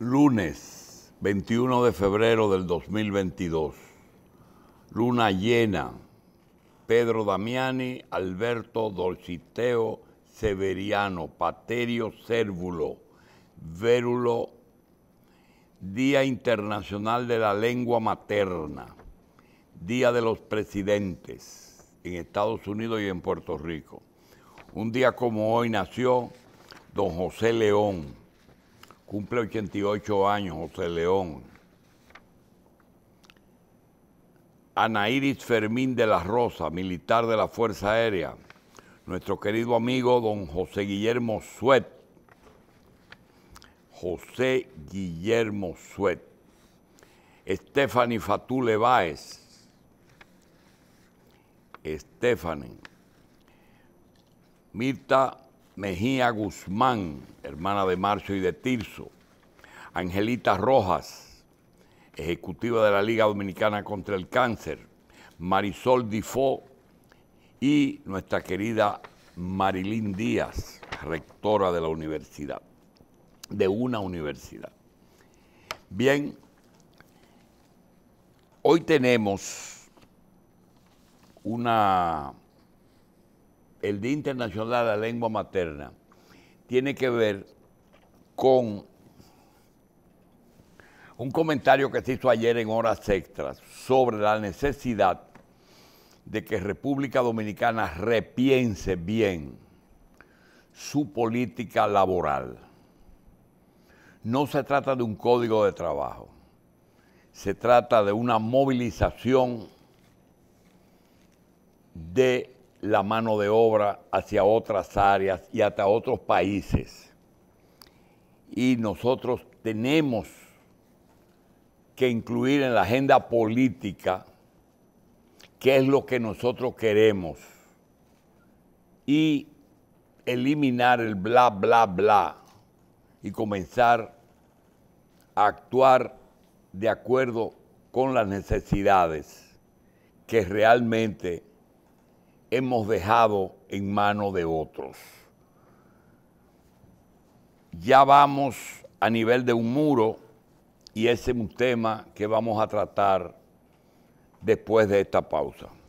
Lunes 21 de febrero del 2022. Luna llena. Pedro Damiani, Alberto Dolciteo Severiano, Paterio Cérvulo, Vérulo, Día Internacional de la Lengua Materna, Día de los Presidentes en Estados Unidos y en Puerto Rico. Un día como hoy nació don José León, Cumple 88 años José León. Ana Fermín de la Rosa, militar de la Fuerza Aérea. Nuestro querido amigo don José Guillermo Suet. José Guillermo Suet. Stephanie Fatule Báez. Stephanie. Mirta Mejía Guzmán, hermana de Marcio y de Tirso. Angelita Rojas, ejecutiva de la Liga Dominicana contra el Cáncer. Marisol Difó y nuestra querida Marilyn Díaz, rectora de la universidad, de una universidad. Bien, hoy tenemos una el Día Internacional de la Lengua Materna tiene que ver con un comentario que se hizo ayer en horas extras sobre la necesidad de que República Dominicana repiense bien su política laboral. No se trata de un código de trabajo, se trata de una movilización de la mano de obra hacia otras áreas y hasta otros países. Y nosotros tenemos que incluir en la agenda política qué es lo que nosotros queremos y eliminar el bla, bla, bla y comenzar a actuar de acuerdo con las necesidades que realmente hemos dejado en manos de otros. Ya vamos a nivel de un muro y ese es un tema que vamos a tratar después de esta pausa.